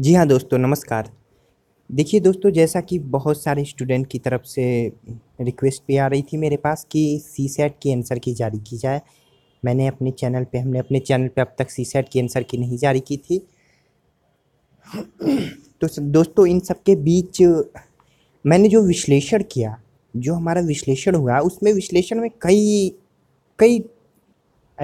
जी हाँ दोस्तों नमस्कार देखिए दोस्तों जैसा कि बहुत सारे स्टूडेंट की तरफ से रिक्वेस्ट भी आ रही थी मेरे पास कि सी सेट की आंसर की जारी की जाए मैंने अपने चैनल पे हमने अपने चैनल पे अब तक सी सेट की आंसर की नहीं जारी की थी तो दोस्तों इन सब के बीच मैंने जो विश्लेषण किया जो हमारा विश्लेषण हुआ उसमें विश्लेषण में कई कई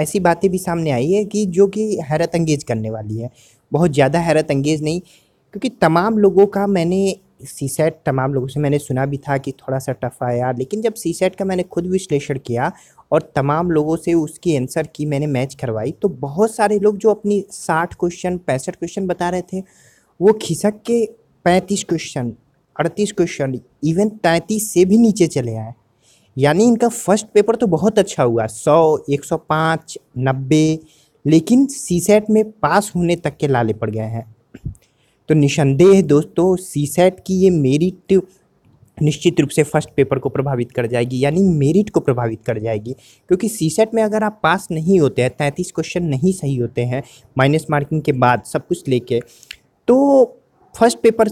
ऐसी बातें भी सामने आई है कि जो कि हैरत अंगेज करने वाली है बहुत ज़्यादा हैरत अंगेज़ नहीं क्योंकि तमाम लोगों का मैंने सी सेट तमाम लोगों से मैंने सुना भी था कि थोड़ा सा टफ आया लेकिन जब सी सेट का मैंने खुद विश्लेषण किया और तमाम लोगों से उसकी आंसर की मैंने मैच करवाई तो बहुत सारे लोग जो अपनी साठ क्वेश्चन पैंसठ क्वेश्चन बता रहे थे वो खिसक के पैंतीस क्वेश्चन अड़तीस क्वेश्चन इवन तैंतीस से भी नीचे चले आए यानी इनका फर्स्ट पेपर तो बहुत अच्छा हुआ सौ एक सौ पाँच नब्बे लेकिन सेट में पास होने तक के लाले पड़ गए हैं तो निसंदेह दोस्तों सेट की ये मेरिट निश्चित रूप से फर्स्ट पेपर को प्रभावित कर जाएगी यानी मेरिट को प्रभावित कर जाएगी क्योंकि सेट में अगर आप पास नहीं होते हैं तैंतीस क्वेश्चन नहीं सही होते हैं माइनस मार्किंग के बाद सब कुछ लेके तो फर्स्ट पेपर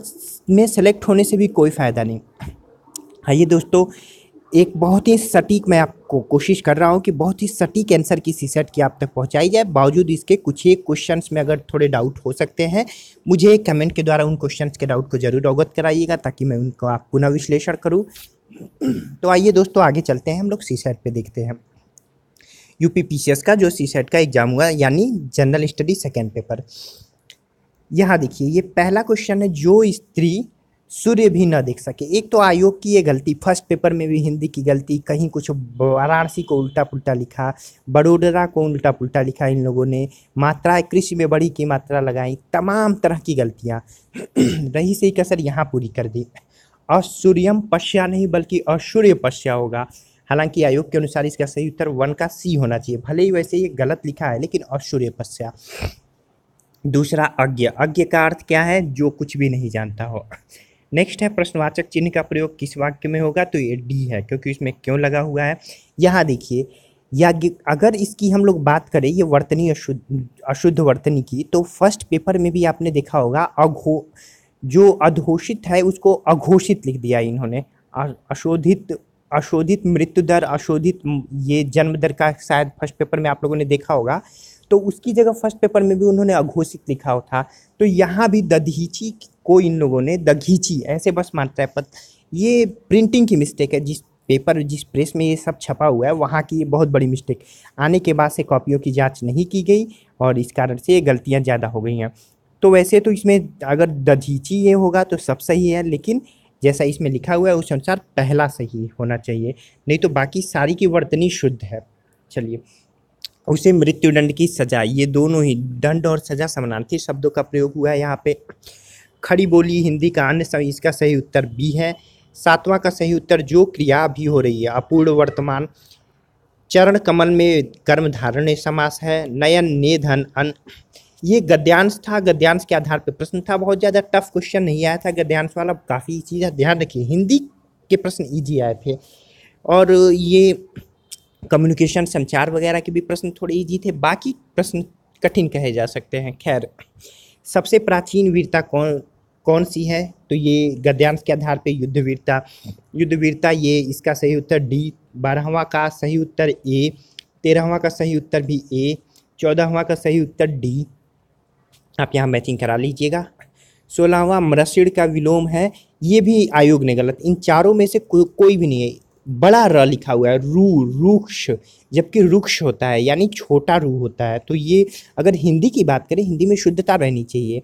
में सेलेक्ट होने से भी कोई फ़ायदा नहीं आइए दोस्तों एक बहुत ही सटीक मैं आपको कोशिश कर रहा हूँ कि बहुत ही सटीक आंसर की सी सेट की आप तक पहुँचाई जाए बावजूद इसके कुछ ही क्वेश्चन में अगर थोड़े डाउट हो सकते हैं मुझे कमेंट के द्वारा उन क्वेश्चन के डाउट को जरूर अवगत कराइएगा ताकि मैं उनको आप पुनः विश्लेषण करूँ तो आइए दोस्तों आगे चलते हैं हम लोग सी सेट पर देखते हैं यू का जो सी सेट का एग्ज़ाम हुआ यानी जनरल स्टडी सेकेंड पेपर यहाँ देखिए ये पहला क्वेश्चन है जो स्त्री सूर्य भी ना देख सके एक तो आयोग की ये गलती फर्स्ट पेपर में भी हिंदी की गलती कहीं कुछ वाराणसी को उल्टा पुल्टा लिखा बड़ोदरा को उल्टा पुल्टा लिखा इन लोगों ने मात्रा कृषि में बड़ी की मात्रा लगाई तमाम तरह की गलतियाँ रही सही कसर यहाँ पूरी कर दी और सूर्यम पश्या नहीं बल्कि असूर्य पश्या होगा हालांकि आयोग के अनुसार इसका सही उत्तर वन का सी होना चाहिए भले ही वैसे ये गलत लिखा है लेकिन असूर्य पश्या दूसरा अज्ञ अज्ञ का अर्थ क्या है जो कुछ भी नहीं जानता हो नेक्स्ट है प्रश्नवाचक चिन्ह का प्रयोग किस वाक्य में होगा तो ये डी है क्योंकि इसमें क्यों लगा हुआ है यहाँ देखिए या अगर इसकी हम लोग बात करें ये वर्तनी अशुद्ध अशुद्ध वर्तनी की तो फर्स्ट पेपर में भी आपने देखा होगा अघो जो अधोषित है उसको अघोषित लिख दिया इन्होंने अशोधित अशोधित मृत्यु दर अशोधित ये जन्म दर का शायद फर्स्ट पेपर में आप लोगों ने देखा होगा तो उसकी जगह फर्स्ट पेपर में भी उन्होंने अघोषित लिखा था तो यहाँ भी दधीची को इन लोगों ने दघीची ऐसे बस मानता है पत ये प्रिंटिंग की मिस्टेक है जिस पेपर जिस प्रेस में ये सब छपा हुआ है वहाँ की ये बहुत बड़ी मिस्टेक आने के बाद से कॉपियों की जांच नहीं की गई और इस कारण से ये गलतियाँ ज़्यादा हो गई हैं तो वैसे तो इसमें अगर दधीची ये होगा तो सब सही है लेकिन जैसा इसमें लिखा हुआ है उस अनुसार पहला सही होना चाहिए नहीं तो बाकी सारी की वर्तनी शुद्ध है चलिए उसे मृत्युदंड की सजा ये दोनों ही दंड और सजा समानार्थी शब्दों का प्रयोग हुआ है यहाँ पे खड़ी बोली हिंदी का अन्य इसका सही उत्तर बी है सातवां का सही उत्तर जो क्रिया भी हो रही है अपूर्ण वर्तमान चरण कमल में कर्म धारण समास है नयन निधन अन ये गद्यांश था गद्यांश के आधार पर प्रश्न था बहुत ज़्यादा टफ क्वेश्चन नहीं आया था गद्यांश वाला काफ़ी चीज़ें ध्यान रखिए हिंदी के प्रश्न ईजी आए थे और ये कम्युनिकेशन संचार वगैरह के भी प्रश्न थोड़े ईजी थे बाकी प्रश्न कठिन कहे जा सकते हैं खैर सबसे प्राचीन वीरता कौन कौन सी है तो ये गद्यांश के आधार पे युद्ध वीरता युद्ध वीरता ये इसका सही उत्तर डी बारहवा का सही उत्तर ए तेरहवा का सही उत्तर भी ए चौदहवा का सही उत्तर डी आप यहाँ मैचिंग करा लीजिएगा सोलहवा मृषिड़ का विलोम है ये भी आयोग ने गलत इन चारों में से को, कोई भी नहीं है बड़ा र लिखा हुआ है रू रूक्ष जबकि रुक्ष होता है यानी छोटा रू होता है तो ये अगर हिंदी की बात करें हिंदी में शुद्धता रहनी चाहिए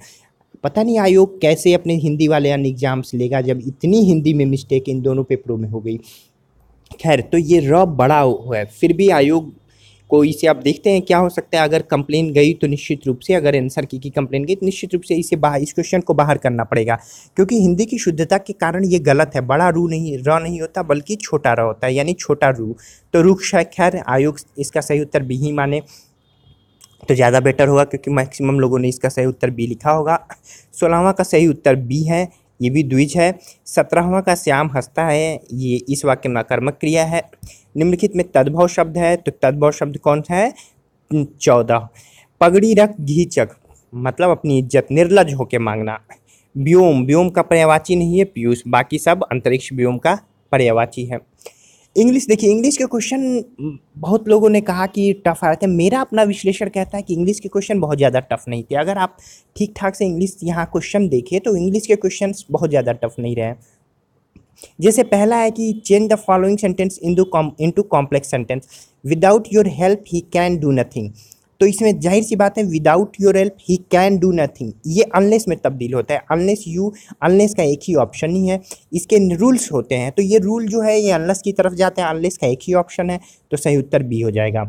पता नहीं आयोग कैसे अपने हिंदी वाले यानी एग्जाम्स लेगा जब इतनी हिंदी में मिस्टेक इन दोनों पेपरों में हो गई खैर तो ये र बड़ा है फिर भी आयोग को इसे आप देखते हैं क्या हो सकता है अगर कंप्लेन गई तो निश्चित रूप से अगर आंसर की की कंप्लेन गई तो निश्चित रूप से इसे बाहर इस क्वेश्चन को बाहर करना पड़ेगा क्योंकि हिंदी की शुद्धता के कारण ये गलत है बड़ा रू नहीं र नहीं होता बल्कि छोटा र होता है यानी छोटा रू तो रुख खैर आयोग इसका सही उत्तर बी ही माने तो ज़्यादा बेटर होगा क्योंकि मैक्सिमम लोगों ने इसका सही उत्तर बी लिखा होगा सोलहवा का सही उत्तर बी है ये भी द्विज है सत्रहवा का श्याम हंसता है ये इस वाक्य में कर्मक क्रिया है निम्नलिखित में तद्भव शब्द है तो तद्भव शब्द कौन सा है चौदह पगड़ी रख घी मतलब अपनी इज्जत निर्लज होके मांगना व्योम व्योम का पर्यावाची नहीं है पीयूष बाकी सब अंतरिक्ष व्योम का पर्यावाची है इंग्लिश देखिए इंग्लिश के क्वेश्चन बहुत लोगों ने कहा कि टफ आ रहे थे मेरा अपना विश्लेषण कहता है कि इंग्लिश के क्वेश्चन बहुत ज़्यादा टफ नहीं थे अगर आप ठीक ठाक से इंग्लिश यहाँ क्वेश्चन देखिए तो इंग्लिश के क्वेश्चन बहुत ज़्यादा टफ नहीं रहे जैसे पहला है कि change the following sentence into complex sentence without your help he can do nothing तो इसमें जाहिर सी बात है without your help he can do nothing ये अनलेस में तब्दील होता है अनलेस यू अनलेस का एक ही ऑप्शन ही है इसके रूल्स होते हैं तो ये रूल जो है ये अनलेस की तरफ जाते हैं अनलेस का एक ही ऑप्शन है तो सही उत्तर बी हो जाएगा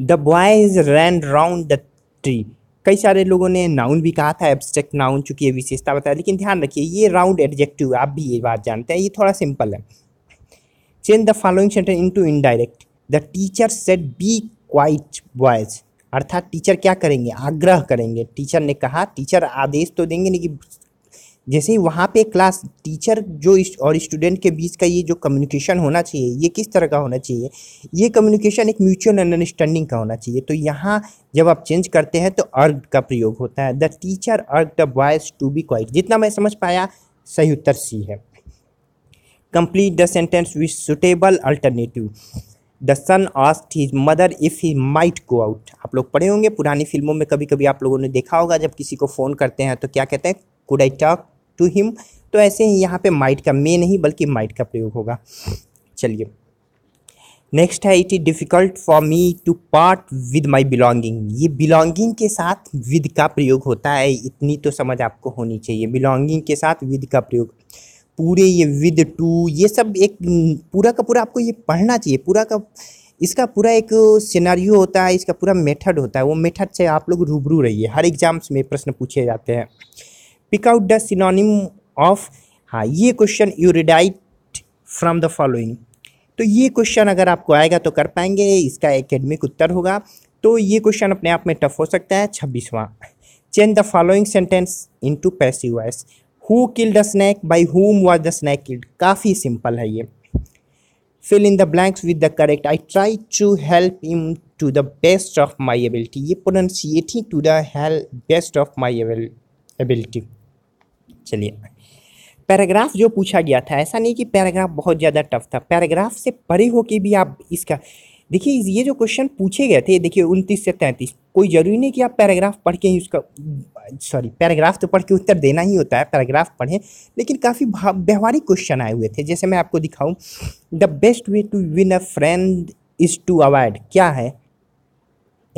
the boys ran round the tree कई सारे लोगों ने नाउन भी कहा था एब्स्ट्रैक्ट नाउन चूंकि ये विशेषता बताया लेकिन ध्यान रखिए ये राउंड एडजेक्टिव आप भी ये बात जानते हैं ये थोड़ा सिंपल है change the following sentence into indirect the teacher said be quiet voice अर्थात टीचर क्या करेंगे आग्रह करेंगे टीचर ने कहा टीचर आदेश तो देंगे नहीं कि जैसे ही वहाँ पे क्लास टीचर जो इस और स्टूडेंट के बीच का ये जो कम्युनिकेशन होना चाहिए ये किस तरह का होना चाहिए ये कम्युनिकेशन एक म्यूचुअल अंडरस्टैंडिंग का होना चाहिए तो यहाँ जब आप चेंज करते हैं तो अर्ग का प्रयोग होता है द टीचर अर्ग the boys to be quiet जितना मैं समझ पाया सही उत्तर सी है complete the sentence with suitable alternative the son asked his mother if he might go out आप लोग पढ़े होंगे पुरानी फिल्मों में कभी कभी आप लोगों ने देखा होगा जब किसी को फ़ोन करते हैं तो क्या कहते हैं could I talk to him तो ऐसे ही यहाँ पे माइट का मे नहीं बल्कि माइट का प्रयोग होगा चलिए नेक्स्ट है it is difficult for me to part with my belonging ये बिलोंगिंग के साथ विद का प्रयोग होता है इतनी तो समझ आपको होनी चाहिए बिलोंगिंग के साथ विद का प्रयोग पूरे ये विद टू ये सब एक पूरा का पूरा आपको ये पढ़ना चाहिए पूरा का इसका पूरा एक सिनारियो होता है इसका पूरा मेथड होता है वो मेथड से आप लोग रूबरू रहिए हर एग्जाम्स में प्रश्न पूछे जाते हैं pick out the synonym of हाँ ये क्वेश्चन यू रिडाइट फ्रॉम द फॉलोइंग तो ये क्वेश्चन अगर आपको आएगा तो कर पाएंगे इसका एकेडमिक उत्तर होगा तो ये क्वेश्चन अपने आप में टफ हो सकता है छब्बीसवां change the following sentence into passive voice who killed the snake by whom was the snake killed काफ़ी सिंपल है ये fill in the blanks with the correct I try to help him to the best of my ability ये प्रोनाउंसिएटिंग to the best of my ability चलिए paragraph जो पूछा गया था ऐसा नहीं कि पैराग्राफ बहुत ज़्यादा टफ था पैराग्राफ से परे होके भी आप इसका देखिए ये जो क्वेश्चन पूछे गए थे देखिए उनतीस से तैंतीस कोई ज़रूरी नहीं कि आप पैराग्राफ पढ़ के ही उसका सॉरी पैराग्राफ तो पढ़ के उत्तर देना ही होता है पैराग्राफ पढ़ें लेकिन काफ़ी व्यवहारिक क्वेश्चन आए हुए थे जैसे मैं आपको दिखाऊं the best way to win a friend is to avoid क्या है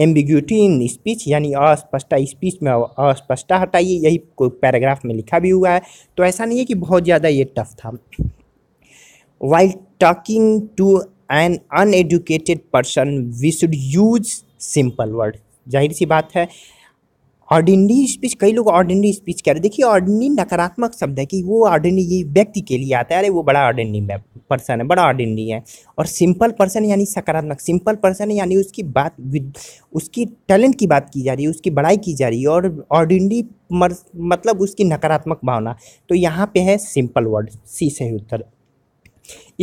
एम्बिग्यूटी इन स्पीच यानी अस्पष्टा स्पीच में अस्पष्टा हटाइए यही कोई पैराग्राफ में लिखा भी हुआ है तो ऐसा नहीं है कि बहुत ज़्यादा ये टफ था while talking to N uneducated person we should use simple word जाहिर सी बात है ऑर्डिनरी स्पीच कई लोग ऑर्डिनरी स्पीच कह रहे हैं देखिए ऑर्डिनरी नकारात्मक शब्द है कि वो ऑर्डिनरी ये व्यक्ति के लिए आता है अरे वो बड़ा ऑर्डिनरी पर्सन है बड़ा ऑर्डिनरी है और सिंपल पर्सन यानी सकारात्मक सिंपल पर्सन यानी उसकी बात उसकी टैलेंट की बात की जा रही है उसकी बड़ाई की जा रही है और ऑर्डिनरी मतलब उसकी नकारात्मक भावना तो यहाँ पे है सिंपल वर्ड सी सही उत्तर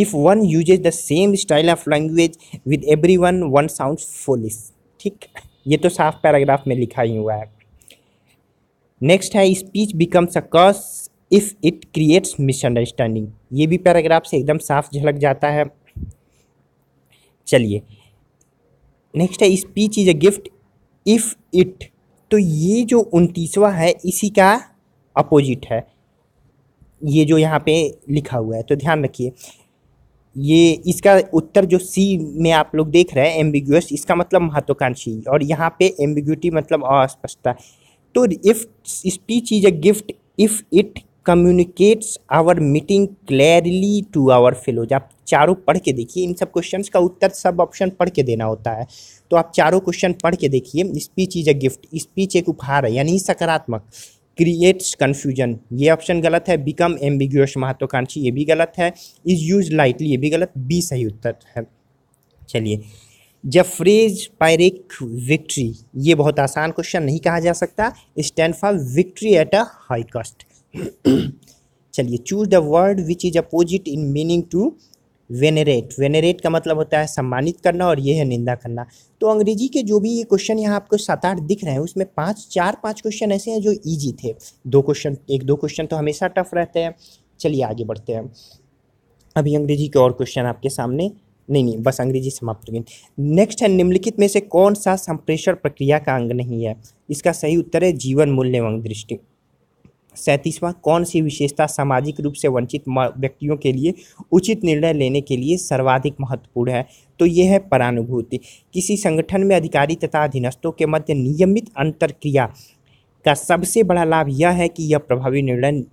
if one uses the same style of language with every one one sound foolish ठीक ये तो साफ पैराग्राफ में लिखा ही हुआ है नेक्स्ट है speech becomes a curse if it creates misunderstanding ये भी पैराग्राफ से एकदम साफ झलक जाता है चलिए नेक्स्ट है speech is a gift if it तो ये जो उनतीसवा है इसी का अपोजिट है ये जो यहाँ पे लिखा हुआ है तो ध्यान रखिए ये इसका उत्तर जो सी में आप लोग देख रहे हैं एम्बिग्यूस इसका मतलब महत्वाकांक्षी और यहाँ पे एम्बिग्यूटी मतलब अस्पष्टता तो if speech is a gift if it communicates our meeting clearly to our fellows आप चारों पढ़ के देखिए इन सब क्वेश्चन का उत्तर सब ऑप्शन पढ़ के देना होता है तो आप चारों क्वेश्चन पढ़ के देखिए speech is a gift speech एक उपहार है यानी सकारात्मक क्रिएट्स कन्फ्यूजन ये ऑप्शन गलत है बिकम एम्बिग्यूस महत्वाकांक्षी ये भी गलत है इज़ यूज लाइटली ये भी गलत बी सही उत्तर है चलिए जब फ्रेज पायरिक विक्ट्री ये बहुत आसान क्वेश्चन नहीं कहा जा सकता stand for victory at a high cost चलिए choose the word which is opposite in meaning to venerate venerate का मतलब होता है सम्मानित करना और ये है निंदा करना तो अंग्रेजी के जो भी ये क्वेश्चन यहाँ आपको सात आठ दिख रहे हैं उसमें पाँच चार पाँच क्वेश्चन ऐसे हैं जो ईजी थे दो क्वेश्चन एक दो क्वेश्चन तो हमेशा टफ रहते हैं चलिए आगे बढ़ते हैं अभी अंग्रेजी के और क्वेश्चन आपके सामने नहीं नहीं बस अंग्रेजी समाप्त हो गई नेक्स्ट है निम्नलिखित में से कौन सा संप्रेषण प्रक्रिया का अंग नहीं है इसका सही उत्तर है जीवन मूल्य एवं दृष्टि सैंतीसवां कौन सी विशेषता सामाजिक रूप से वंचित व्यक्तियों के लिए उचित निर्णय लेने के लिए सर्वाधिक महत्वपूर्ण है तो यह है परानुभूति किसी संगठन में अधिकारी तथा अधीनस्थों के मध्य नियमित क्रिया का सबसे बड़ा लाभ यह है कि यह प्रभावी निर्णय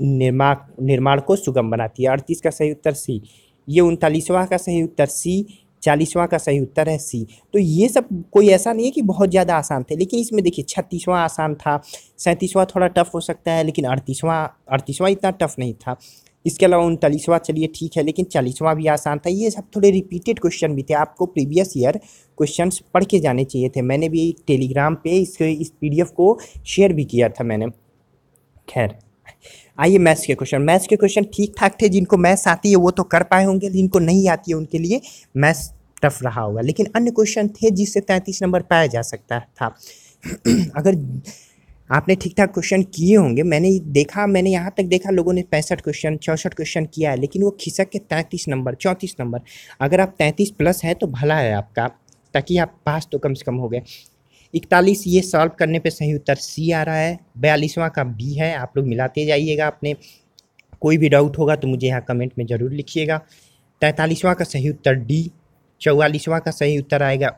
निर्माण निर्माण को सुगम बनाती है अड़तीस का सही उत्तर सी ये उनतालीसवां का सही उत्तर सी चालीसवां का सही उत्तर है सी तो ये सब कोई ऐसा नहीं है कि बहुत ज़्यादा आसान थे लेकिन इसमें देखिए छत्तीसवां आसान था सैंतीसवां थोड़ा टफ हो सकता है लेकिन अड़तीसवां अड़तीसवां इतना टफ नहीं था इसके अलावा उनतालीसवां चलिए ठीक है लेकिन चालीसवां भी आसान था ये सब थोड़े रिपीटेड क्वेश्चन भी थे आपको प्रीवियस ईयर क्वेश्चन पढ़ के जाने चाहिए थे मैंने भी टेलीग्राम पे इसके इस पी को शेयर भी किया था मैंने खैर आइए मैथ्स के क्वेश्चन मैथ्स के क्वेश्चन ठीक ठाक थे जिनको मैथ्स आती है वो तो कर पाए होंगे जिनको नहीं आती है उनके लिए मैथ्स टफ रहा होगा लेकिन अन्य क्वेश्चन थे जिससे तैंतीस नंबर पाया जा सकता था अगर आपने ठीक ठाक क्वेश्चन किए होंगे मैंने देखा मैंने यहाँ तक देखा लोगों ने पैंसठ क्वेश्चन चौंसठ क्वेश्चन किया है लेकिन वो खिसक के तैंतीस नंबर चौंतीस नंबर अगर आप तैंतीस प्लस है तो भला है आपका ताकि आप पास तो कम से कम हो गए इकतालीस ये सॉल्व करने पे सही उत्तर सी आ रहा है बयालीसवां का बी है आप लोग मिलाते जाइएगा अपने कोई भी डाउट होगा तो मुझे यहाँ कमेंट में ज़रूर लिखिएगा तैंतालीसवां का सही उत्तर डी चौवालीसवां का सही उत्तर आएगा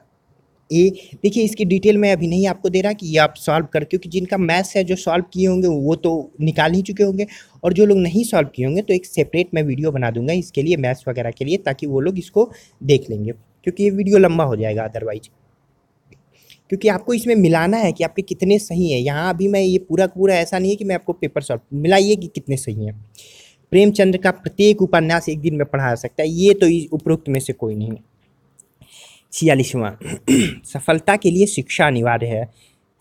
ए देखिए इसकी डिटेल मैं अभी नहीं आपको दे रहा कि ये आप सॉल्व कर क्योंकि जिनका मैथ्स है जो सॉल्व किए होंगे वो तो निकाल ही चुके होंगे और जो लोग नहीं सॉल्व किए होंगे तो एक सेपरेट मैं वीडियो बना दूंगा इसके लिए मैथ्स वगैरह के लिए ताकि वो लोग इसको देख लेंगे क्योंकि ये वीडियो लंबा हो जाएगा अदरवाइज क्योंकि आपको इसमें मिलाना है कि आपके कितने सही हैं यहाँ अभी मैं ये पूरा पूरा ऐसा नहीं है कि मैं आपको पेपर सॉल्व मिलाइए कि कितने सही हैं प्रेमचंद्र का प्रत्येक उपन्यास एक दिन में पढ़ा सकता है ये तो उपरोक्त में से कोई नहीं है छियालीसवां सफलता के लिए शिक्षा अनिवार्य है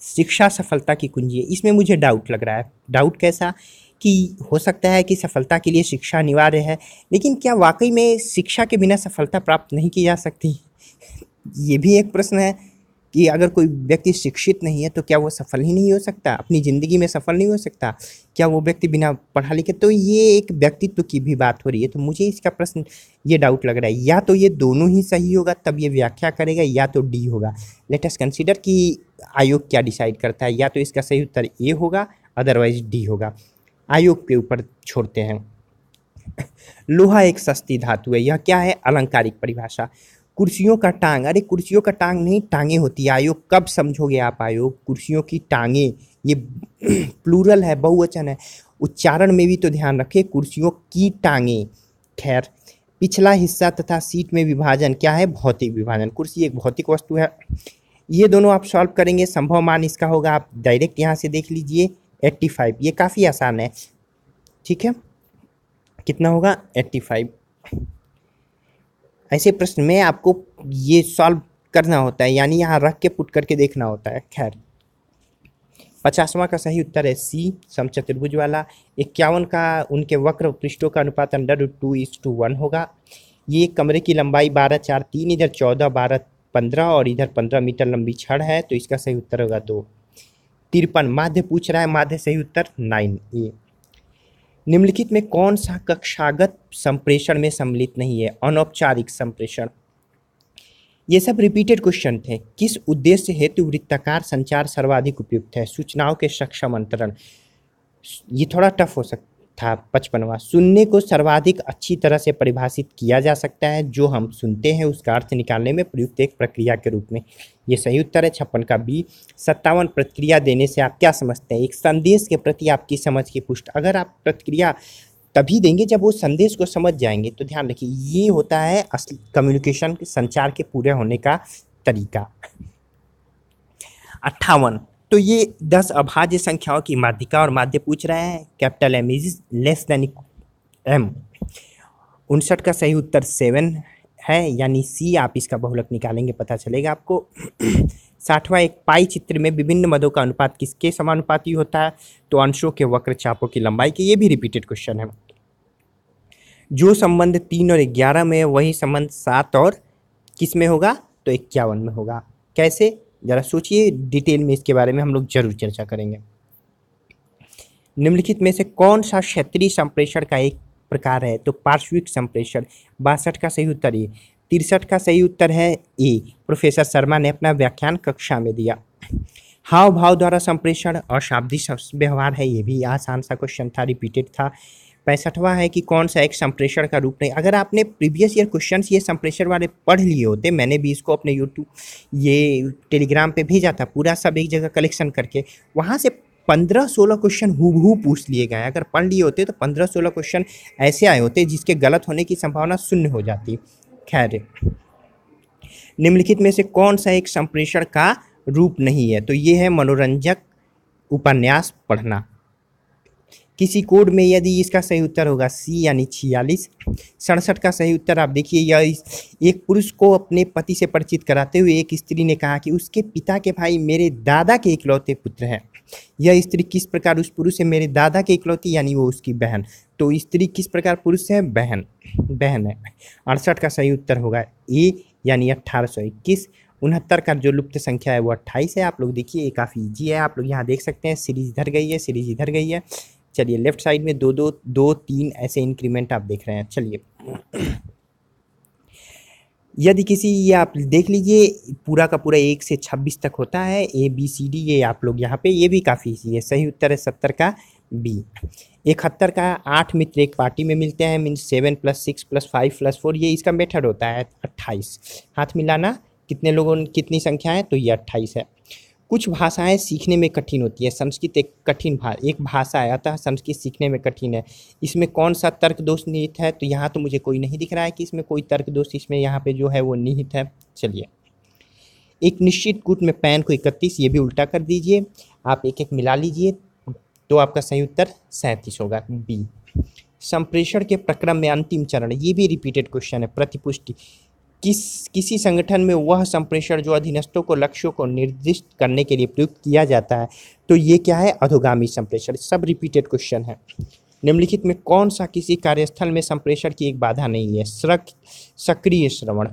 शिक्षा सफलता की कुंजी है इसमें मुझे डाउट लग रहा है डाउट कैसा कि हो सकता है कि सफलता के लिए शिक्षा अनिवार्य है लेकिन क्या वाकई में शिक्षा के बिना सफलता प्राप्त नहीं की जा सकती ये भी एक प्रश्न है कि अगर कोई व्यक्ति शिक्षित नहीं है तो क्या वो सफल ही नहीं हो सकता अपनी ज़िंदगी में सफल नहीं हो सकता क्या वो व्यक्ति बिना पढ़ा लिखे तो ये एक व्यक्तित्व की भी बात हो रही है तो मुझे इसका प्रश्न ये डाउट लग रहा है या तो ये दोनों ही सही होगा तब ये व्याख्या करेगा या तो डी होगा लेट अस कंसिडर कि आयोग क्या डिसाइड करता है या तो इसका सही उत्तर ए होगा अदरवाइज डी होगा आयोग के ऊपर छोड़ते हैं लोहा एक सस्ती धातु है यह क्या है अलंकारिक परिभाषा कुर्सियों का टांग अरे कुर्सियों का टांग नहीं टांगे होती आयोग कब समझोगे आप आयोग कुर्सियों की टांगे ये प्लूरल है बहुवचन है उच्चारण में भी तो ध्यान रखें कुर्सियों की टांगे खैर पिछला हिस्सा तथा सीट में विभाजन क्या है भौतिक विभाजन कुर्सी एक भौतिक वस्तु है ये दोनों आप सॉल्व करेंगे संभव मान इसका होगा आप डायरेक्ट यहाँ से देख लीजिए एट्टी फाइव ये काफ़ी आसान है ठीक है कितना होगा एट्टी फाइव ऐसे प्रश्न में आपको ये सॉल्व करना होता है यानी यहाँ रख के पुट करके देखना होता है खैर पचासवां का सही उत्तर है सी समचतुर्भुज वाला इक्यावन का उनके वक्र पृष्ठों का अनुपात under two is to one होगा ये कमरे की लंबाई बारह चार तीन इधर चौदह बारह पंद्रह और इधर पंद्रह मीटर लंबी छड़ है तो इसका सही उत्तर होगा दो तिरपन माध्य पूछ रहा है माध्य सही उत्तर नाइन ए निम्नलिखित में कौन सा कक्षागत संप्रेषण में सम्मिलित नहीं है अनौपचारिक संप्रेषण ये सब रिपीटेड क्वेश्चन थे किस उद्देश्य हेतु वृत्ताकार संचार सर्वाधिक उपयुक्त है सूचनाओं के सक्षम अंतरण ये थोड़ा टफ हो सकता था पचपनवा सुनने को सर्वाधिक अच्छी तरह से परिभाषित किया जा सकता है जो हम सुनते हैं उसका अर्थ निकालने में प्रयुक्त एक प्रक्रिया के रूप में ये सही उत्तर है छप्पन का बी सत्तावन प्रतिक्रिया देने से आप क्या समझते हैं एक संदेश के प्रति आपकी समझ की पुष्ट अगर आप प्रतिक्रिया तभी देंगे जब वो संदेश को समझ जाएंगे तो ध्यान रखिए ये होता है असल कम्युनिकेशन संचार के पूरे होने का तरीका अट्ठावन तो ये दस अभाज्य संख्याओं की माध्यिका और माध्य पूछ रहा है capital M is less than M उनसठ का सही उत्तर सेवन है यानी सी आप इसका बहुलक निकालेंगे पता चलेगा आपको साठवां एक पाई चित्र में विभिन्न मदों का अनुपात किसके समानुपाती होता है तो अंशों के वक्र चापों की लंबाई के ये भी रिपीटेड क्वेश्चन है जो संबंध तीन और ग्यारह में वही संबंध सात और किस में होगा तो इक्यावन में होगा कैसे ज़रा सोचिए डिटेल में इसके बारे में हम लोग जरूर चर्चा करेंगे निम्नलिखित में से कौन सा क्षेत्रीय संप्रेषण का एक प्रकार है तो पार्श्विक संप्रेषण बासठ का सही उत्तर ये तिरसठ का सही उत्तर है ए प्रोफेसर शर्मा ने अपना व्याख्यान कक्षा में दिया हाव भाव द्वारा संप्रेषण और शाब्दिक व्यवहार है ये भी आसान सा क्वेश्चन था रिपीटेड था पैंसठवां है कि कौन सा एक संप्रेषण का रूप नहीं अगर आपने प्रीवियस ईयर क्वेश्चन ये संप्रेषण वाले पढ़ लिए होते मैंने भी इसको अपने यूट्यूब ये टेलीग्राम पे भेजा था पूरा सब एक जगह कलेक्शन करके वहाँ से पंद्रह सोलह क्वेश्चन हु पूछ लिए गए अगर पढ़ लिए होते तो पंद्रह सोलह क्वेश्चन ऐसे आए होते जिसके गलत होने की संभावना शून्य हो जाती खैर निम्नलिखित में से कौन सा एक संप्रेषण का रूप नहीं है तो ये है मनोरंजक उपन्यास पढ़ना किसी कोड में यदि इसका सही उत्तर होगा सी यानी छियालीस सड़सठ का सही उत्तर आप देखिए यह एक पुरुष को अपने पति से परिचित कराते हुए एक स्त्री ने कहा कि उसके पिता के भाई मेरे दादा के इकलौते पुत्र हैं यह स्त्री किस प्रकार उस पुरुष से मेरे दादा के इकलौती यानी वो उसकी बहन तो स्त्री किस प्रकार पुरुष है बहन बहन है अड़सठ का सही उत्तर होगा ए यानी अट्ठारह सौ इक्कीस उनहत्तर का जो लुप्त संख्या है वो अट्ठाईस है आप लोग देखिए ये काफ़ी ईजी है आप लोग यहाँ देख सकते हैं सीरीज इधर गई है सीरीज इधर गई है चलिए लेफ्ट साइड में दो दो दो तीन ऐसे इंक्रीमेंट आप देख रहे हैं चलिए यदि किसी ये आप देख लीजिए पूरा का पूरा एक से छब्बीस तक होता है ए बी सी डी ये आप लोग यहाँ पे ये भी काफ़ी सी है सही उत्तर है सत्तर का बी इकहत्तर का आठ मित्र एक पार्टी में मिलते हैं means seven plus six plus five plus four ये इसका मेथड होता है अट्ठाईस हाथ मिलाना कितने लोगों कितनी संख्या है तो ये अट्ठाईस है कुछ भाषाएं सीखने में कठिन होती है संस्कृत एक कठिन भा एक भाषा है अतः संस्कृत सीखने में कठिन है इसमें कौन सा तर्क दोष निहित है तो यहाँ तो मुझे कोई नहीं दिख रहा है कि इसमें कोई तर्क दोष इसमें यहाँ पे जो है वो निहित है चलिए एक निश्चित कूट में पैन को इकतीस ये भी उल्टा कर दीजिए आप एक एक मिला लीजिए तो आपका सही उत्तर सैंतीस होगा बी संप्रेषण के प्रक्रम में अंतिम चरण ये भी रिपीटेड क्वेश्चन है प्रतिपुष्टि किस किसी संगठन में वह संप्रेषण जो अधीनस्थों को लक्ष्यों को निर्दिष्ट करने के लिए प्रयुक्त किया जाता है तो ये क्या है अधोगामी संप्रेषण सब रिपीटेड क्वेश्चन है निम्नलिखित में कौन सा किसी कार्यस्थल में संप्रेषण की एक बाधा नहीं है सड़क सक्रिय श्रवण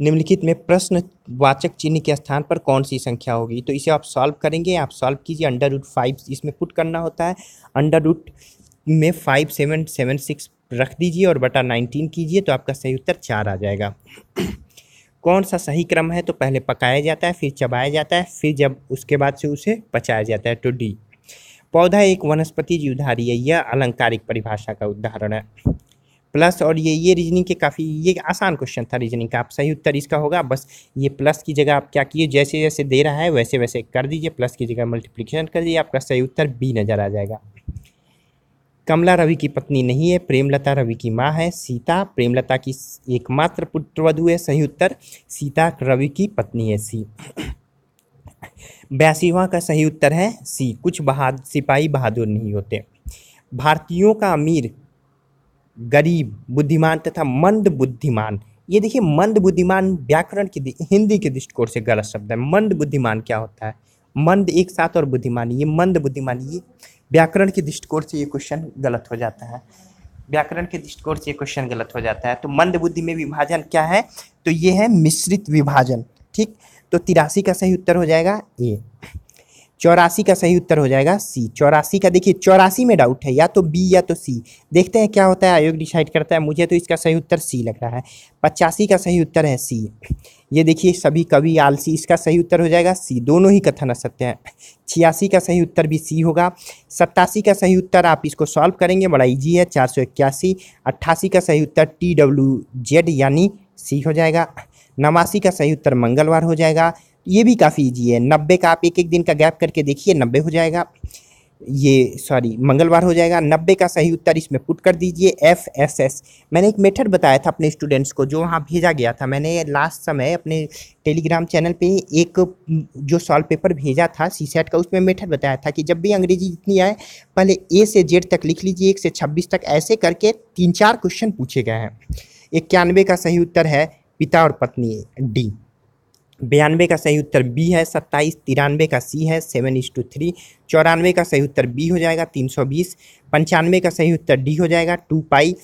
निम्नलिखित में प्रश्न वाचक चिन्ह के स्थान पर कौन सी संख्या होगी तो इसे आप सॉल्व करेंगे आप सॉल्व कीजिए अंडर रूट फाइव इसमें पुट करना होता है अंडर रूट में फाइव सेवन सेवन सिक्स रख दीजिए और बटा नाइनटीन कीजिए तो आपका सही उत्तर चार आ जाएगा कौन सा सही क्रम है तो पहले पकाया जाता है फिर चबाया जाता है फिर जब उसके बाद से उसे पचाया जाता है तो डी पौधा एक वनस्पति जीवधारी है यह अलंकारिक परिभाषा का उदाहरण है प्लस और ये ये रीजनिंग के काफ़ी ये आसान क्वेश्चन था रीजनिंग का आप सही उत्तर इसका होगा बस ये प्लस की जगह आप क्या किए जैसे जैसे दे रहा है वैसे वैसे कर दीजिए प्लस की जगह मल्टीप्लिकेशन कर दीजिए आपका सही उत्तर बी नज़र आ जाएगा कमला रवि की पत्नी नहीं है प्रेमलता रवि की माँ है सीता प्रेमलता की एकमात्र पुत्रवधु है सही उत्तर सीता रवि की पत्नी है सी बयासीवा का सही उत्तर है सी कुछ बहाद सिपाही बहादुर नहीं होते भारतीयों का अमीर गरीब बुद्धिमान तथा मंद बुद्धिमान ये देखिए मंद बुद्धिमान व्याकरण की हिंदी के दृष्टिकोण से गलत शब्द है मंद बुद्धिमान क्या होता है मंद एक साथ और बुद्धिमान ये मंद बुद्धिमान ये व्याकरण के दृष्टिकोण से ये क्वेश्चन गलत हो जाता है व्याकरण के दृष्टिकोण से ये क्वेश्चन गलत हो जाता है तो मंद बुद्धि में विभाजन क्या है तो ये है मिश्रित विभाजन ठीक तो तिरासी का सही उत्तर हो जाएगा ए चौरासी का सही उत्तर हो जाएगा सी चौरासी का देखिए चौरासी में डाउट है या तो बी या तो सी देखते हैं क्या होता है आयोग डिसाइड करता है मुझे तो इसका सही उत्तर सी लग रहा है पचासी का सही उत्तर है सी ये देखिए सभी कवि आलसी इसका सही उत्तर हो जाएगा सी दोनों ही कथन असत्य हैं छियासी का सही उत्तर भी सी होगा सत्तासी का सही उत्तर आप इसको सॉल्व करेंगे बड़ा ईजी है चार सौ इक्यासी अट्ठासी का सही उत्तर टी डब्ल्यू जेड यानी सी हो जाएगा नवासी का सही उत्तर मंगलवार हो जाएगा ये भी काफ़ी ईजी है नब्बे का आप एक एक दिन का गैप करके देखिए नब्बे हो जाएगा ये सॉरी मंगलवार हो जाएगा नब्बे का सही उत्तर इसमें पुट कर दीजिए एफ एस एस मैंने एक मेथड बताया था अपने स्टूडेंट्स को जो वहाँ भेजा गया था मैंने लास्ट समय अपने टेलीग्राम चैनल पे एक जो सॉल्व पेपर भेजा था सी सेट का उसमें मेथड बताया था कि जब भी अंग्रेजी जितनी आए पहले ए से जेड तक लिख लीजिए एक से छब्बीस तक ऐसे करके तीन चार क्वेश्चन पूछे गए हैं इक्यानवे का सही उत्तर है पिता और पत्नी डी बयानवे का सही उत्तर बी है सत्ताईस तिरानवे का सी है सेवन इज टू थ्री चौरानवे का सही उत्तर बी हो जाएगा तीन सौ बीस पंचानवे का सही उत्तर डी हो जाएगा टू पाई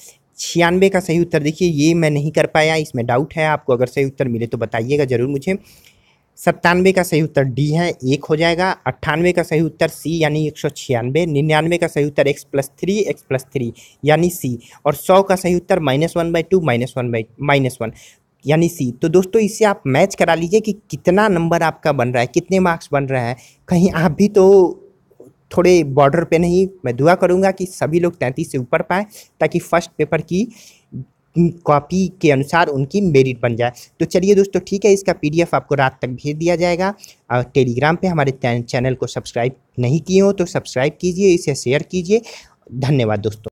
छियानवे का सही उत्तर देखिए ये मैं नहीं कर पाया इसमें डाउट है आपको अगर सही उत्तर मिले तो बताइएगा ज़रूर मुझे सत्तानवे का सही उत्तर डी है एक हो जाएगा अट्ठानवे का सही उत्तर सी यानी एक सौ छियानवे निन्यानवे का सही उत्तर x plus three x plus three यानी सी और सौ का सही उत्तर minus one by two minus one by minus one यानी सी तो दोस्तों इससे आप मैच करा लीजिए कि कितना नंबर आपका बन रहा है कितने मार्क्स बन रहे हैं कहीं आप भी तो थोड़े बॉर्डर पे नहीं मैं दुआ करूँगा कि सभी लोग तैंतीस से ऊपर पाएँ ताकि फर्स्ट पेपर की कॉपी के अनुसार उनकी मेरिट बन जाए तो चलिए दोस्तों ठीक है इसका पीडीएफ आपको रात तक भेज दिया जाएगा और टेलीग्राम पे हमारे चैनल को सब्सक्राइब नहीं किए हो तो सब्सक्राइब कीजिए इसे शेयर कीजिए धन्यवाद दोस्तों